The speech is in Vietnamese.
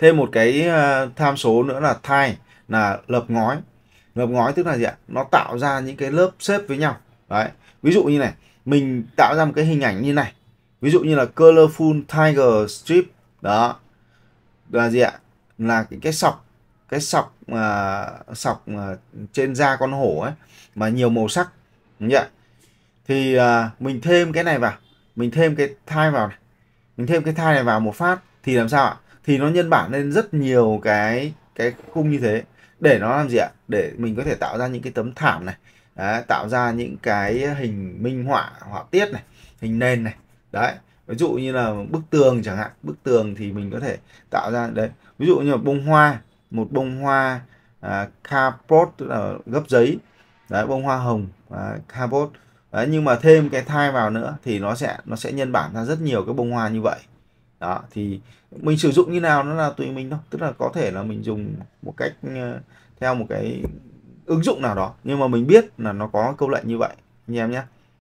thêm một cái ờ, tham số nữa là thai là lợp ngói lợp ngói tức là gì ạ nó tạo ra những cái lớp xếp với nhau đấy ví dụ như này mình tạo ra một cái hình ảnh như này ví dụ như là colorful tiger strip đó là gì ạ là cái, cái sọc cái sọc à, sọc à, trên da con hổ ấy mà nhiều màu sắc đúng không thì à, mình thêm cái này vào mình thêm cái thai vào này mình thêm cái thai này vào một phát thì làm sao ạ thì nó nhân bản lên rất nhiều cái cái khung như thế để nó làm gì ạ để mình có thể tạo ra những cái tấm thảm này đấy, tạo ra những cái hình minh họa họa tiết này hình nền này đấy ví dụ như là bức tường chẳng hạn bức tường thì mình có thể tạo ra đấy ví dụ như là bông hoa một bông hoa à, capot là gấp giấy đấy bông hoa hồng à, capot đấy nhưng mà thêm cái thai vào nữa thì nó sẽ nó sẽ nhân bản ra rất nhiều cái bông hoa như vậy đó thì mình sử dụng như nào nó là tùy mình thôi tức là có thể là mình dùng một cách ờ, theo một cái ứng dụng nào đó nhưng mà mình biết là nó có câu lệnh như vậy anh em nhé